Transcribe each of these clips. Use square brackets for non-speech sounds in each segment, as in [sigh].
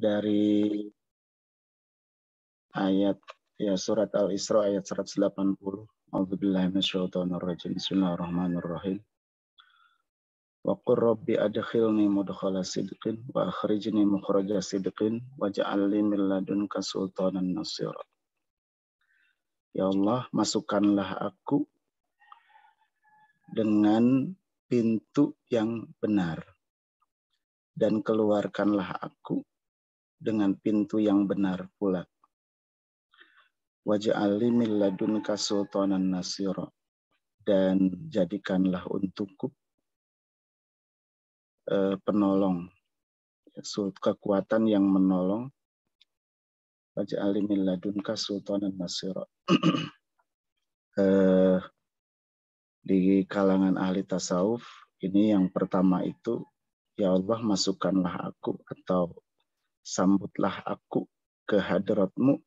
dari ayat ya surat Al-Isra ayat 180. A'udzubillahi minasyaitonir rajim. Bismillahirrahmanirrahim. Wa qur rabbi adkhilni mudkhala sidqin wa akhrijni mukhraja sidqin waj'al li min ladunka sultanan nasira. Ya Allah, masukkanlah aku dengan pintu yang benar dan keluarkanlah aku dengan pintu yang benar pula. Wajah min ladunka sultanan nasiro. dan jadikanlah untukku eh, penolong kekuatan yang menolong Wajah min ladunka sultanan nasiro. [clears throat] Eh, di kalangan ahli tasawuf ini yang pertama itu ya Allah masukkanlah aku atau sambutlah aku ke hadratmu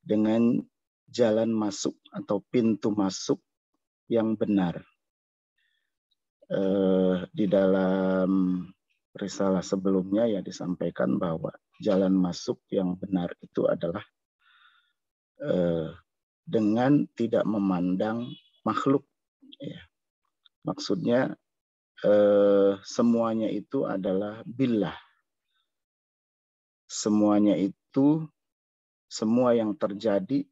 dengan jalan masuk atau pintu masuk yang benar. Eh, di dalam risalah sebelumnya ya disampaikan bahwa jalan masuk yang benar itu adalah eh, dengan tidak memandang makhluk. Ya. Maksudnya eh, semuanya itu adalah billah semuanya itu semua yang terjadi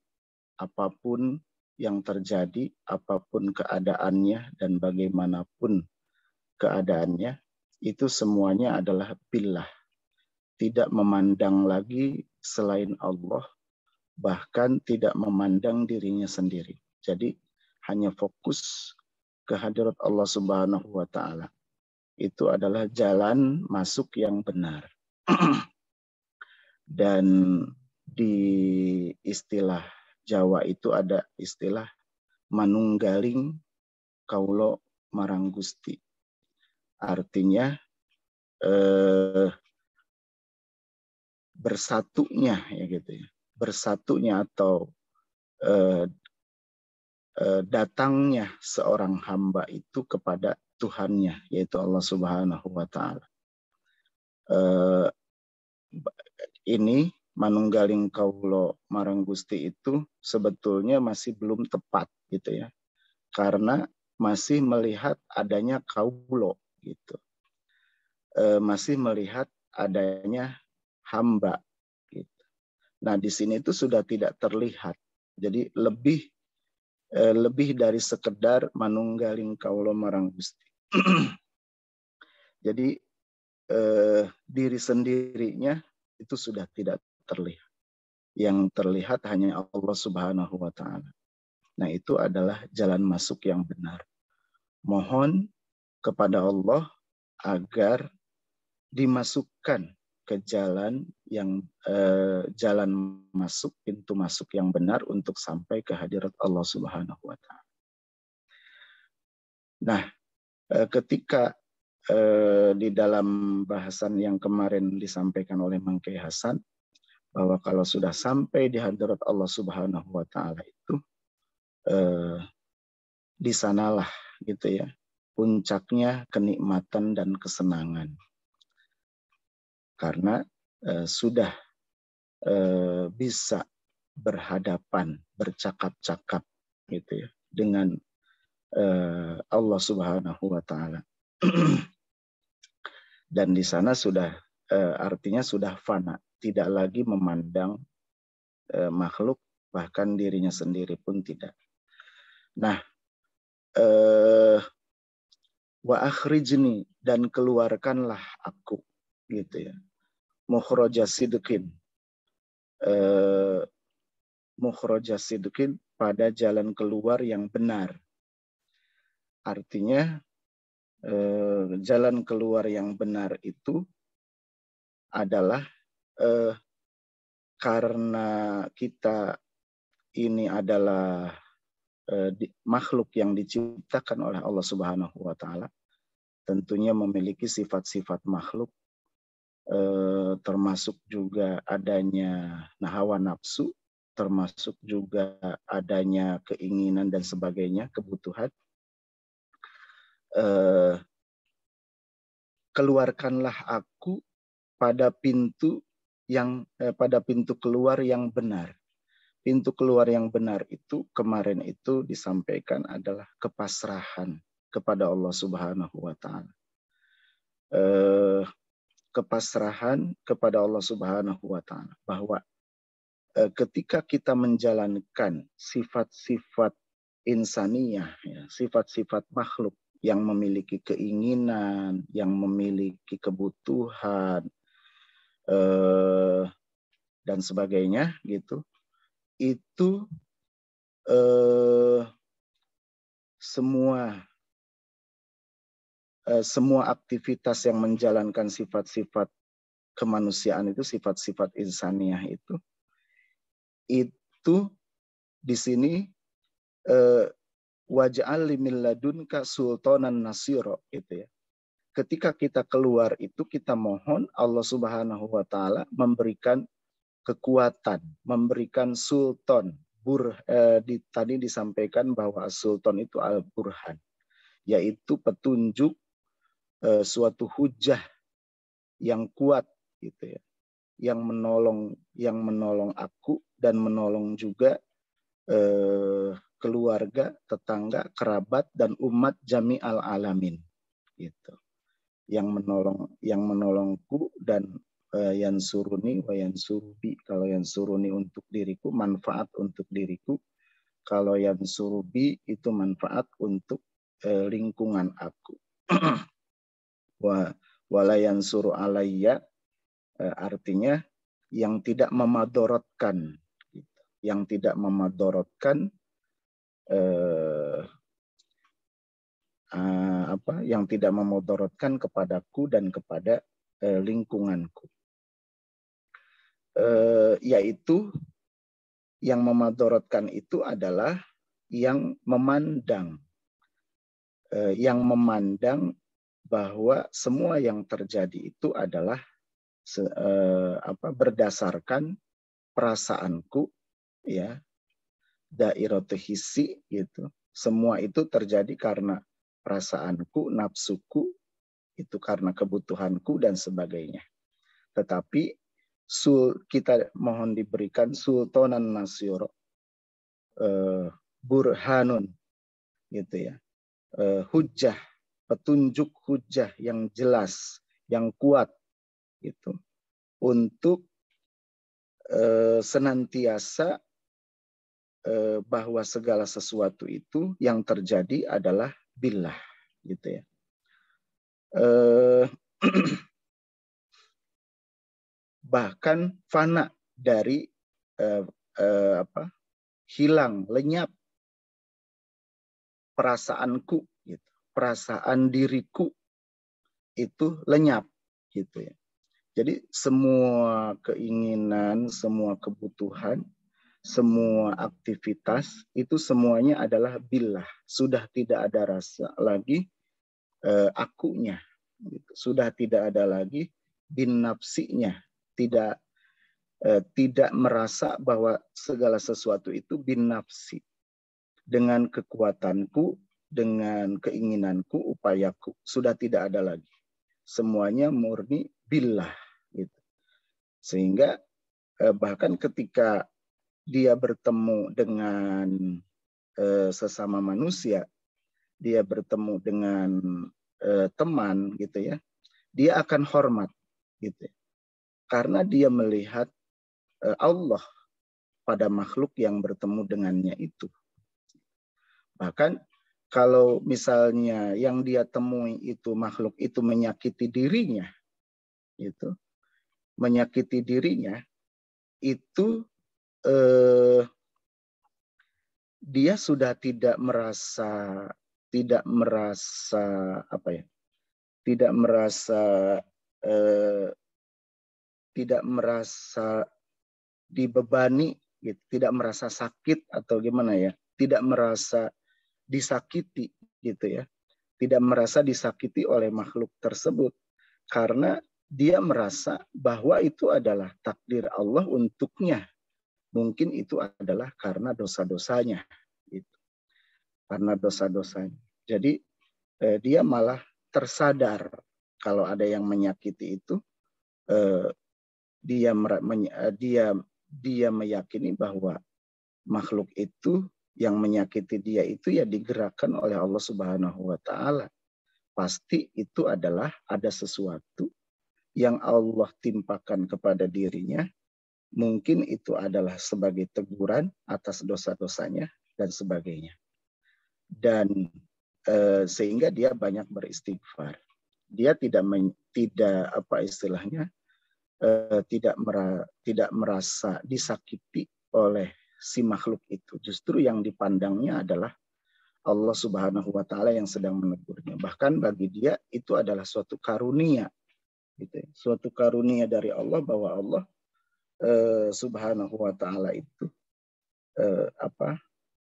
apapun yang terjadi apapun keadaannya dan bagaimanapun keadaannya itu semuanya adalah billah tidak memandang lagi selain Allah bahkan tidak memandang dirinya sendiri jadi hanya fokus ke hadirat Allah Subhanahu wa taala itu adalah jalan masuk yang benar [clears throat] Dan di istilah Jawa itu ada istilah manunggaling kaulo maranggusti. Artinya eh, bersatunya ya gitu ya. Bersatunya atau eh, eh, datangnya seorang hamba itu kepada Tuhannya yaitu Allah Subhanahu wa taala. Eh, ini manunggaling kaulo marang Gusti itu sebetulnya masih belum tepat gitu ya. Karena masih melihat adanya kaulo gitu. E, masih melihat adanya hamba gitu. Nah, di sini itu sudah tidak terlihat. Jadi lebih e, lebih dari sekedar manunggaling kaulo marang Gusti. [clears throat] Jadi e, diri sendirinya itu sudah tidak terlihat. Yang terlihat hanya Allah Subhanahu wa taala. Nah, itu adalah jalan masuk yang benar. Mohon kepada Allah agar dimasukkan ke jalan yang eh, jalan masuk pintu masuk yang benar untuk sampai ke hadirat Allah Subhanahu wa taala. Nah, eh, ketika Eh, di dalam bahasan yang kemarin disampaikan oleh Mangke Hasan bahwa kalau sudah sampai di hadirat Allah Subhanahu wa taala itu eh, di sanalah gitu ya puncaknya kenikmatan dan kesenangan. Karena eh, sudah eh, bisa berhadapan, bercakap-cakap gitu ya dengan eh, Allah Subhanahu wa taala. [clears throat] dan di sana sudah eh, artinya sudah fana, tidak lagi memandang eh, makhluk bahkan dirinya sendiri pun tidak. Nah, uh, wa akhrijni dan keluarkanlah aku gitu ya. Mukhraja sidqin. Eh, sidqin pada jalan keluar yang benar. Artinya eh, jalan keluar yang benar itu adalah eh, karena kita ini adalah eh, di, makhluk yang diciptakan oleh Allah Subhanahu wa taala tentunya memiliki sifat-sifat makhluk eh, termasuk juga adanya nah, hawa nafsu termasuk juga adanya keinginan dan sebagainya kebutuhan eh, keluarkanlah aku pada pintu yang eh, pada pintu keluar yang benar. Pintu keluar yang benar itu kemarin itu disampaikan adalah kepasrahan kepada Allah Subhanahu wa taala. Eh, kepasrahan kepada Allah Subhanahu wa taala bahwa eh, ketika kita menjalankan sifat-sifat insaniyah, ya, sifat-sifat makhluk yang memiliki keinginan, yang memiliki kebutuhan, eh, dan sebagainya gitu, itu eh, semua eh, semua aktivitas yang menjalankan sifat-sifat kemanusiaan itu sifat-sifat insaniah itu itu di sini eh, waj'al ladunka sultanan nasiro gitu ya. Ketika kita keluar itu kita mohon Allah Subhanahu wa taala memberikan kekuatan, memberikan sultan. Bur, eh, di, tadi disampaikan bahwa sultan itu al-burhan, yaitu petunjuk eh, suatu hujah yang kuat gitu ya yang menolong yang menolong aku dan menolong juga eh, keluarga, tetangga, kerabat dan umat jami al alamin. Gitu. Yang menolong yang menolongku dan uh, yang suruni wa yang surubi. Kalau yang suruni untuk diriku manfaat untuk diriku. Kalau yang surubi itu manfaat untuk uh, lingkungan aku. [clears throat] wa yang suruh alaiya uh, eh, artinya yang tidak memadorotkan gitu. yang tidak memadorotkan eh, eh, apa yang tidak memotorotkan kepadaku dan kepada eh, lingkunganku eh, yaitu yang memadorotkan itu adalah yang memandang eh, yang memandang bahwa semua yang terjadi itu adalah se, eh, apa berdasarkan perasaanku ya dairatu hissi gitu. Semua itu terjadi karena perasaanku, nafsuku, itu karena kebutuhanku dan sebagainya. Tetapi sul kita mohon diberikan sultanan nasyur uh, eh, burhanun gitu ya. Uh, hujah, petunjuk hujah yang jelas, yang kuat itu Untuk uh, senantiasa Eh, bahwa segala sesuatu itu yang terjadi adalah billah gitu ya. Eh, [clears throat] bahkan fana dari eh, apa hilang lenyap perasaanku gitu. perasaan diriku itu lenyap gitu ya jadi semua keinginan semua kebutuhan semua aktivitas itu semuanya adalah billah sudah tidak ada rasa lagi eh, akunya gitu. sudah tidak ada lagi bin tidak eh, tidak merasa bahwa segala sesuatu itu bin dengan kekuatanku dengan keinginanku upayaku sudah tidak ada lagi semuanya murni billah gitu. sehingga eh, bahkan ketika dia bertemu dengan eh, sesama manusia, dia bertemu dengan eh, teman gitu ya, dia akan hormat gitu. Ya. Karena dia melihat eh, Allah pada makhluk yang bertemu dengannya itu. Bahkan kalau misalnya yang dia temui itu makhluk itu menyakiti dirinya, itu menyakiti dirinya, itu eh, dia sudah tidak merasa tidak merasa apa ya tidak merasa eh, tidak merasa dibebani gitu tidak merasa sakit atau gimana ya tidak merasa disakiti gitu ya tidak merasa disakiti oleh makhluk tersebut karena dia merasa bahwa itu adalah takdir Allah untuknya mungkin itu adalah karena dosa-dosanya itu karena dosa-dosanya jadi eh, dia malah tersadar kalau ada yang menyakiti itu eh, dia eh, dia dia meyakini bahwa makhluk itu yang menyakiti dia itu ya digerakkan oleh Allah Subhanahu wa taala. Pasti itu adalah ada sesuatu yang Allah timpakan kepada dirinya Mungkin itu adalah sebagai teguran atas dosa-dosanya dan sebagainya. Dan eh, sehingga dia banyak beristighfar. Dia tidak men, tidak apa istilahnya eh, tidak mera, tidak merasa disakiti oleh si makhluk itu. Justru yang dipandangnya adalah Allah Subhanahu wa taala yang sedang menegurnya. Bahkan bagi dia itu adalah suatu karunia gitu ya. suatu karunia dari Allah bahwa Allah Eh, Subhanahu wa taala itu eh, apa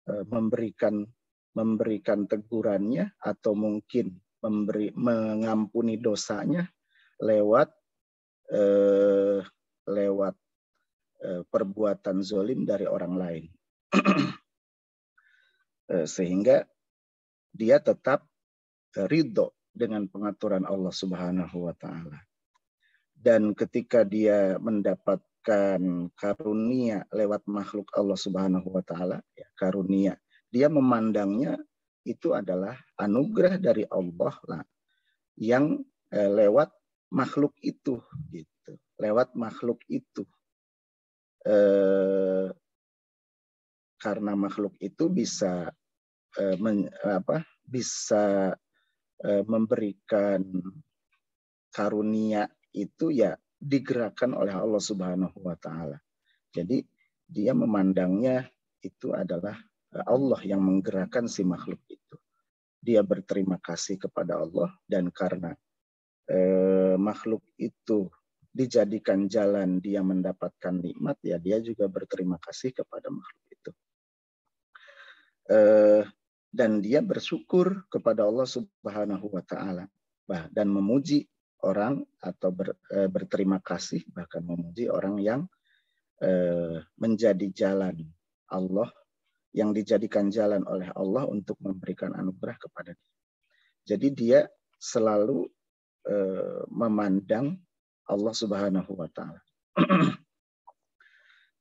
eh, memberikan memberikan tegurannya atau mungkin memberi mengampuni dosanya lewat eh, lewat eh, perbuatan zolim dari orang lain [clears throat] eh, sehingga dia tetap ridho dengan pengaturan Allah Subhanahu wa taala. Dan ketika dia mendapat karunia lewat makhluk Allah Subhanahu wa taala, ya, karunia. Dia memandangnya itu adalah anugerah dari Allah lah yang eh, lewat makhluk itu gitu. Lewat makhluk itu. Eh, karena makhluk itu bisa eh, men, apa? bisa eh, memberikan karunia itu ya digerakkan oleh Allah Subhanahu wa taala. Jadi dia memandangnya itu adalah eh, Allah yang menggerakkan si makhluk itu. Dia berterima kasih kepada Allah dan karena eh, makhluk itu dijadikan jalan dia mendapatkan nikmat ya dia juga berterima kasih kepada makhluk itu. Eh, dan dia bersyukur kepada Allah Subhanahu wa taala dan memuji orang atau ber, e, berterima kasih bahkan memuji orang yang e, menjadi jalan Allah yang dijadikan jalan oleh Allah untuk memberikan anugerah kepada dia. Jadi dia selalu e, memandang Allah Subhanahu wa taala. [clears throat]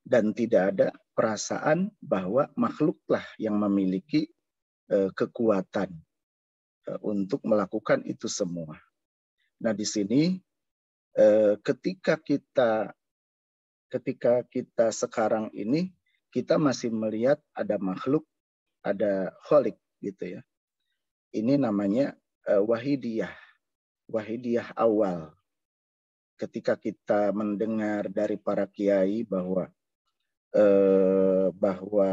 Dan tidak ada perasaan bahwa makhluklah yang memiliki e, kekuatan e, untuk melakukan itu semua. Nah, di sini eh, ketika kita ketika kita sekarang ini kita masih melihat ada makhluk, ada holik gitu ya. Ini namanya eh, wahidiyah. Wahidiyah awal. Ketika kita mendengar dari para kiai bahwa eh, bahwa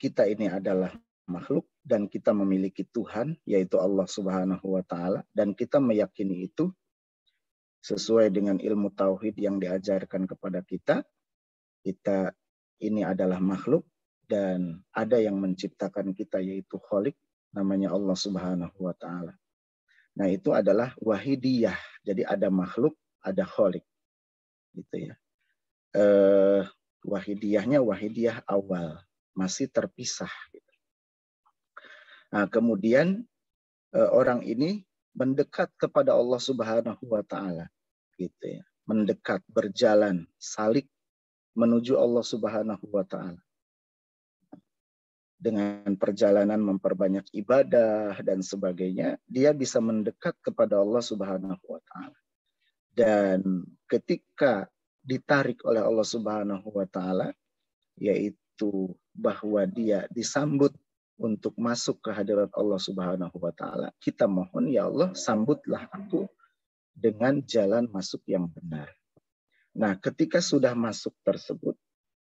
kita ini adalah makhluk dan kita memiliki Tuhan yaitu Allah Subhanahu wa taala dan kita meyakini itu sesuai dengan ilmu tauhid yang diajarkan kepada kita kita ini adalah makhluk dan ada yang menciptakan kita yaitu kholik namanya Allah Subhanahu wa taala. Nah, itu adalah wahidiyah. Jadi ada makhluk, ada kholik. Gitu ya. Eh wahidiyahnya wahidiyah awal, masih terpisah Nah, kemudian eh, orang ini mendekat kepada Allah Subhanahu wa taala gitu ya mendekat berjalan salik menuju Allah Subhanahu wa taala dengan perjalanan memperbanyak ibadah dan sebagainya dia bisa mendekat kepada Allah Subhanahu wa taala dan ketika ditarik oleh Allah Subhanahu wa taala yaitu bahwa dia disambut untuk masuk ke hadirat Allah Subhanahu wa taala. Kita mohon ya Allah sambutlah aku dengan jalan masuk yang benar. Nah, ketika sudah masuk tersebut,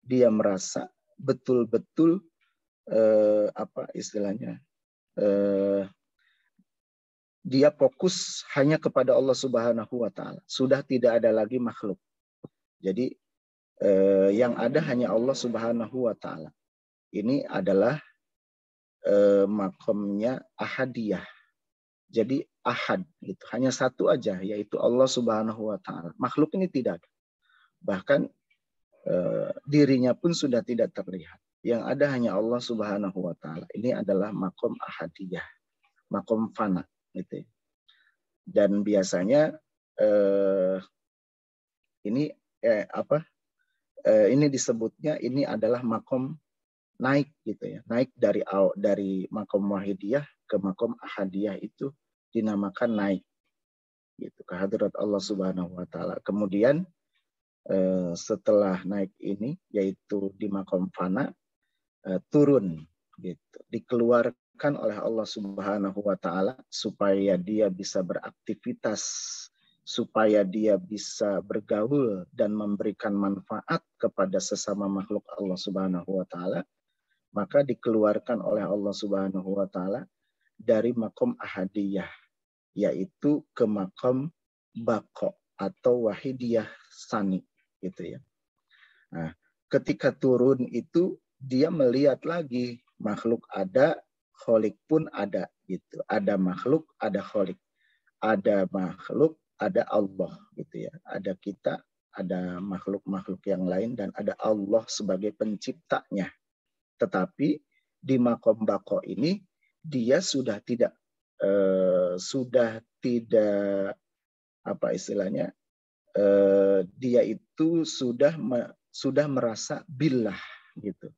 dia merasa betul-betul eh, apa istilahnya? Eh, dia fokus hanya kepada Allah Subhanahu wa taala. Sudah tidak ada lagi makhluk. Jadi eh, yang ada hanya Allah Subhanahu wa taala. Ini adalah eh, makomnya ahadiyah. Jadi ahad gitu. Hanya satu aja yaitu Allah Subhanahu wa taala. Makhluk ini tidak. Bahkan eh, dirinya pun sudah tidak terlihat. Yang ada hanya Allah Subhanahu wa taala. Ini adalah makom ahadiyah. Makom fana gitu. Ya. Dan biasanya eh, ini eh, apa? Eh, ini disebutnya ini adalah makom naik gitu ya naik dari dari makom wahidiyah ke makom ahadiyah itu dinamakan naik gitu kehadirat Allah Subhanahu wa taala kemudian eh, setelah naik ini yaitu di makom fana eh, turun gitu dikeluarkan oleh Allah Subhanahu wa taala supaya dia bisa beraktivitas supaya dia bisa bergaul dan memberikan manfaat kepada sesama makhluk Allah Subhanahu wa taala maka dikeluarkan oleh Allah Subhanahu wa taala dari makom ahadiyah yaitu ke makom bako atau wahidiyah sani gitu ya. Nah, ketika turun itu dia melihat lagi makhluk ada, kholik pun ada gitu. Ada makhluk, ada kholik. Ada makhluk, ada Allah gitu ya. Ada kita, ada makhluk-makhluk yang lain dan ada Allah sebagai penciptanya tetapi di makom bako ini dia sudah tidak eh, sudah tidak apa istilahnya eh, dia itu sudah me, sudah merasa bilah gitu.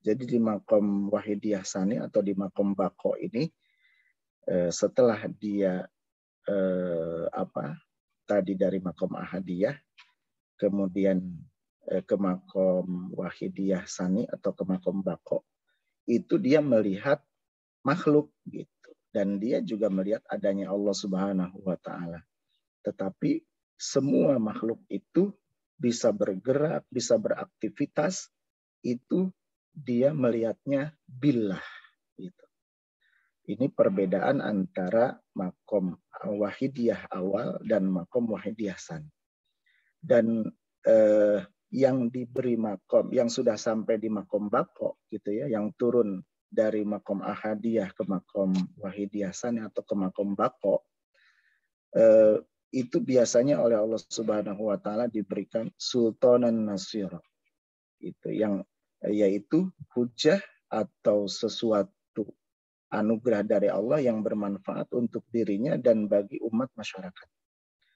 Jadi di makom wahidiyah sani atau di makom bako ini eh, setelah dia eh, apa tadi dari makom ahadiyah kemudian Eh, ke makom wahidiyah sani atau ke makom bako itu dia melihat makhluk gitu dan dia juga melihat adanya Allah Subhanahu wa taala tetapi semua makhluk itu bisa bergerak bisa beraktivitas itu dia melihatnya billah gitu ini perbedaan antara makom wahidiyah awal dan makom wahidiyah sani dan eh, yang diberi makom, yang sudah sampai di makom bako gitu ya, yang turun dari makom ahadiyah ke makom wahidiyah atau ke makom bako, eh, itu biasanya oleh Allah Subhanahu wa taala diberikan sultanan nasir. Itu yang eh, yaitu hujah atau sesuatu anugerah dari Allah yang bermanfaat untuk dirinya dan bagi umat masyarakat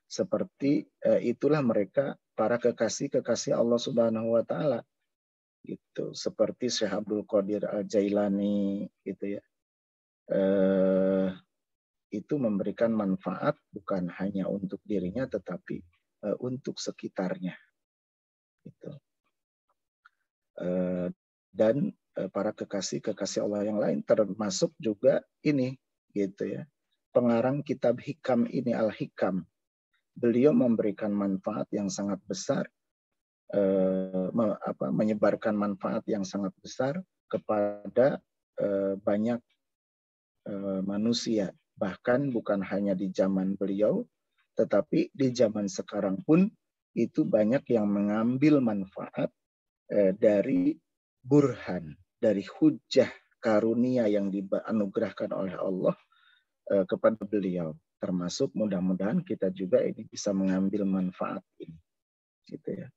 seperti eh, itulah mereka para kekasih-kekasih Allah Subhanahu wa taala. Gitu, seperti Syekh Abdul Qadir Al-Jailani gitu ya. Eh, itu memberikan manfaat bukan hanya untuk dirinya tetapi eh, untuk sekitarnya. Gitu. Eh, dan eh, para kekasih-kekasih Allah yang lain termasuk juga ini gitu ya. Pengarang kitab Hikam ini Al-Hikam beliau memberikan manfaat yang sangat besar, eh, menyebarkan manfaat yang sangat besar kepada eh, banyak eh, manusia. Bahkan bukan hanya di zaman beliau, tetapi di zaman sekarang pun itu banyak yang mengambil manfaat dari burhan, dari hujah karunia yang dianugerahkan oleh Allah kepada beliau termasuk mudah-mudahan kita juga ini bisa mengambil manfaat ini gitu ya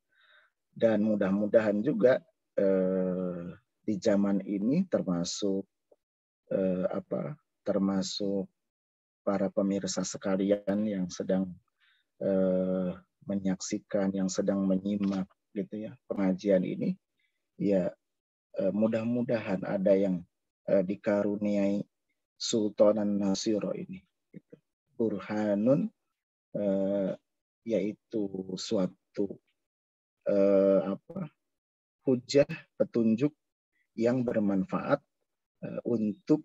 dan mudah-mudahan juga eh, di zaman ini termasuk eh, apa termasuk para pemirsa sekalian yang sedang eh, menyaksikan yang sedang menyimak gitu ya pengajian ini ya eh, mudah-mudahan ada yang eh, dikaruniai Sultanan Nasiro ini burhanun eh, yaitu suatu eh, apa hujah petunjuk yang bermanfaat eh, untuk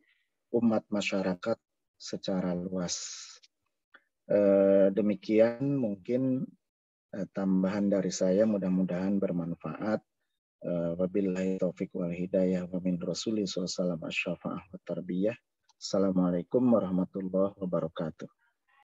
umat masyarakat secara luas. Eh, demikian mungkin eh, tambahan dari saya mudah-mudahan bermanfaat. Eh, wabillahi taufiq wal hidayah wa min rasuli sallallahu alaihi wasallam wa tarbiyah. Assalamualaikum warahmatullahi wabarakatuh.